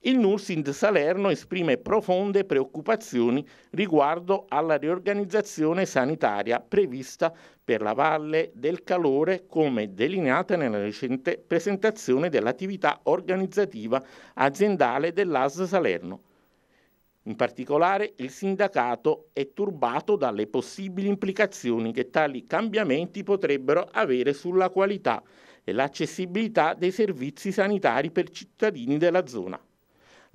Il Nursin Salerno esprime profonde preoccupazioni riguardo alla riorganizzazione sanitaria prevista per la Valle del Calore come delineata nella recente presentazione dell'attività organizzativa aziendale dell'AS Salerno. In particolare il sindacato è turbato dalle possibili implicazioni che tali cambiamenti potrebbero avere sulla qualità e l'accessibilità dei servizi sanitari per cittadini della zona.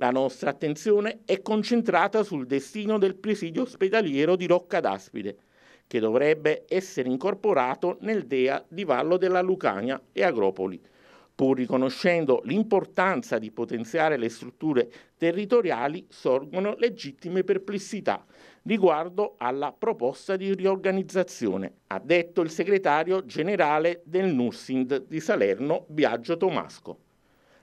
La nostra attenzione è concentrata sul destino del presidio ospedaliero di Rocca d'Aspide, che dovrebbe essere incorporato nel DEA di Vallo della Lucania e Agropoli. Pur riconoscendo l'importanza di potenziare le strutture territoriali, sorgono legittime perplessità riguardo alla proposta di riorganizzazione, ha detto il segretario generale del NURSIND di Salerno Biagio Tomasco.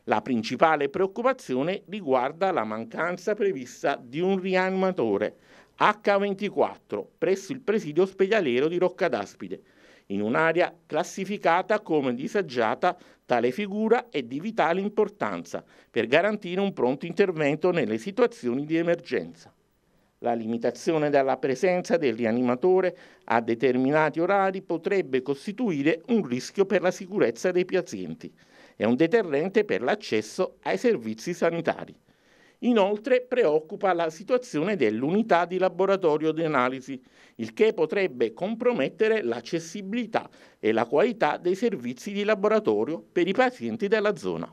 La principale preoccupazione riguarda la mancanza prevista di un rianimatore H24 presso il presidio ospedaliero di Roccadaspide, in un'area classificata come disagiata, tale figura è di vitale importanza per garantire un pronto intervento nelle situazioni di emergenza. La limitazione della presenza del rianimatore a determinati orari potrebbe costituire un rischio per la sicurezza dei pazienti è un deterrente per l'accesso ai servizi sanitari. Inoltre preoccupa la situazione dell'unità di laboratorio di analisi, il che potrebbe compromettere l'accessibilità e la qualità dei servizi di laboratorio per i pazienti della zona.